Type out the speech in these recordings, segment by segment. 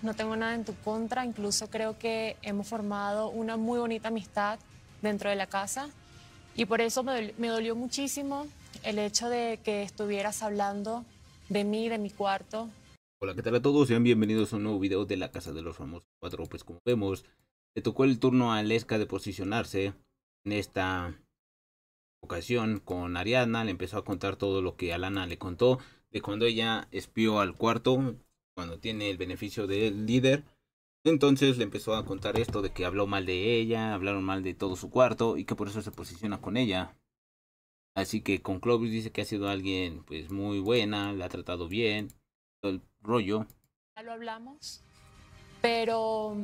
No tengo nada en tu contra, incluso creo que hemos formado una muy bonita amistad dentro de la casa y por eso me dolió, muchísimo el hecho de que estuvieras hablando de mí, de mi cuarto. Hola, ¿qué tal a todos? Sean bienvenidos a un nuevo video de la Casa de los Famosos Cuatro Pues como vemos, le tocó el turno a Lesca de posicionarse en esta ocasión con Ariadna, le empezó a contar todo lo que Alana le contó, de cuando ella espió al cuarto, cuando tiene el beneficio del líder. Entonces le empezó a contar esto de que habló mal de ella, hablaron mal de todo su cuarto y que por eso se posiciona con ella. Así que con Clovis dice que ha sido alguien pues muy buena, la ha tratado bien, todo el rollo. Ya lo hablamos, pero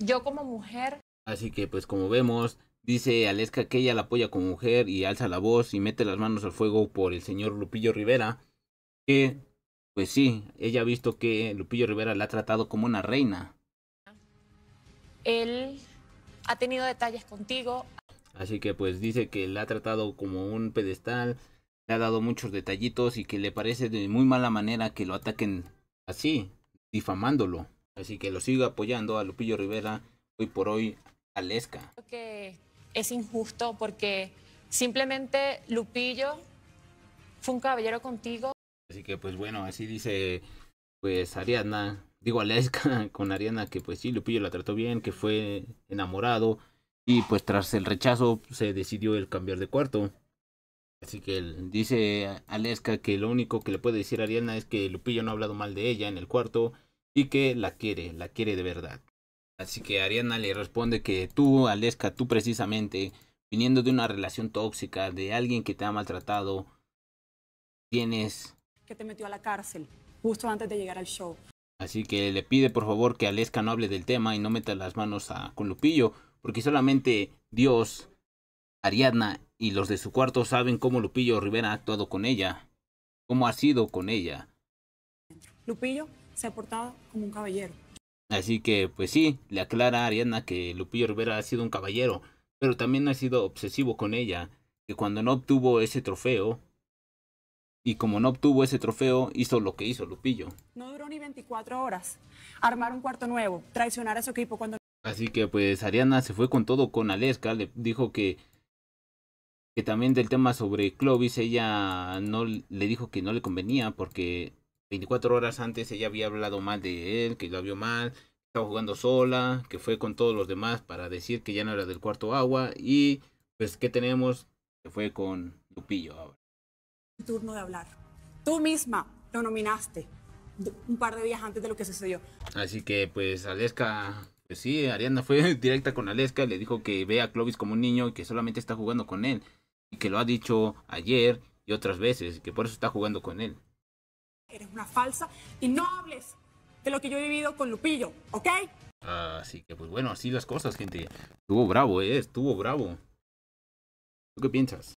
yo como mujer... Así que pues como vemos, Dice Aleska que ella la apoya como mujer y alza la voz y mete las manos al fuego por el señor Lupillo Rivera. Que, pues sí, ella ha visto que Lupillo Rivera la ha tratado como una reina. Él ha tenido detalles contigo. Así que pues dice que la ha tratado como un pedestal, le ha dado muchos detallitos y que le parece de muy mala manera que lo ataquen así, difamándolo. Así que lo sigo apoyando a Lupillo Rivera hoy por hoy, Aleska. Que es injusto porque simplemente Lupillo fue un caballero contigo. Así que pues bueno, así dice pues Ariana, digo Aleska con Ariana que pues sí, Lupillo la trató bien, que fue enamorado y pues tras el rechazo se decidió el cambiar de cuarto. Así que dice Aleska que lo único que le puede decir a Ariana es que Lupillo no ha hablado mal de ella en el cuarto y que la quiere, la quiere de verdad. Así que Ariadna le responde que tú, Aleska, tú precisamente, viniendo de una relación tóxica, de alguien que te ha maltratado, tienes... Que te metió a la cárcel justo antes de llegar al show. Así que le pide por favor que Aleska no hable del tema y no meta las manos a, con Lupillo, porque solamente Dios, Ariadna y los de su cuarto saben cómo Lupillo Rivera ha actuado con ella, cómo ha sido con ella. Lupillo se ha portado como un caballero. Así que, pues sí, le aclara a Ariana que Lupillo Rivera ha sido un caballero, pero también ha sido obsesivo con ella, que cuando no obtuvo ese trofeo, y como no obtuvo ese trofeo, hizo lo que hizo Lupillo. No duró ni 24 horas. Armar un cuarto nuevo, traicionar a su equipo cuando... Así que pues Ariana se fue con todo con Aleska, le dijo que que también del tema sobre Clovis, ella no le dijo que no le convenía porque 24 horas antes ella había hablado mal de él, que lo vio mal, estaba jugando sola, que fue con todos los demás para decir que ya no era del cuarto agua y pues ¿qué tenemos? Que fue con Lupillo ahora. Turno de hablar. Tú misma lo nominaste un par de días antes de lo que sucedió. Así que pues Aleska, pues sí, Ariana fue directa con Aleska, le dijo que ve a Clovis como un niño y que solamente está jugando con él y que lo ha dicho ayer y otras veces, y que por eso está jugando con él eres una falsa y no hables de lo que yo he vivido con Lupillo, ¿ok? Así que, pues bueno, así las cosas, gente. Estuvo bravo, ¿eh? Estuvo bravo. ¿Tú qué piensas?